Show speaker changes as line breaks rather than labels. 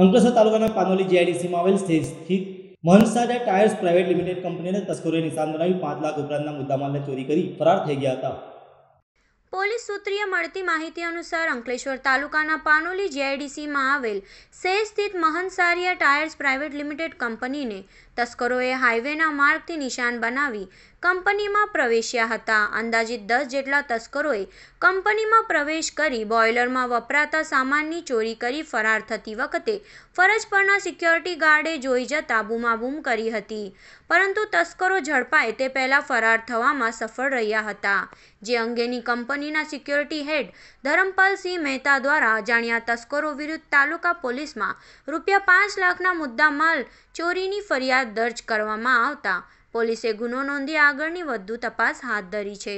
અંકલેશ્વર તાલુકાના પાનોલી જીઆઈડીસીમાં આવેલ સ્થિત મનસાજા ટાયર્સ પ્રાઇવેટ લિમિટેડ કંપનીને તસ્કરોએ નિશાન બનાવી પાંચ લાખ ઉપરાંતના મુદ્દામાલને ચોરી કરી ફરાર થઈ ગયા હતા
પોલીસ સૂત્રીય મળતી માહિતી અનુસાર અંકલેશ્વર તાલુકાના પાનોલી જીઆઈડીસીમાં આવેલ સે સ્થિત મહંસારિયા ટાયર્સ પ્રાઇવેટ લિમિટેડ કંપનીને તસ્કરોએ હાઇવેના માર્ગથી નિશાન બનાવી કંપનીમાં પ્રવેશ્યા હતા અંદાજિત દસ જેટલા તસ્કરોએ કંપનીમાં પ્રવેશ કરી બોઇલરમાં વપરાતા સામાનની ચોરી કરી ફરાર થતી વખતે ફરજ પરના સિક્યોરિટી ગાર્ડે જોઈ જતા બૂમાબૂમ કરી હતી પરંતુ તસ્કરો ઝડપાય તે પહેલાં ફરાર થવામાં સફળ રહ્યા હતા જે અંગેની કંપની કંપનીના સિક્યોરિટી હેડ ધરમપાલસિંહ મહેતા દ્વારા જાણ્યા તસ્કરો વિરુદ્ધ તાલુકા પોલીસમાં રૂપિયા પાંચ લાખના મુદ્દામાલ ચોરીની ફરિયાદ દર્જ કરવામાં આવતા પોલીસે ગુનો નોંધી આગળની વધુ તપાસ હાથ ધરી છે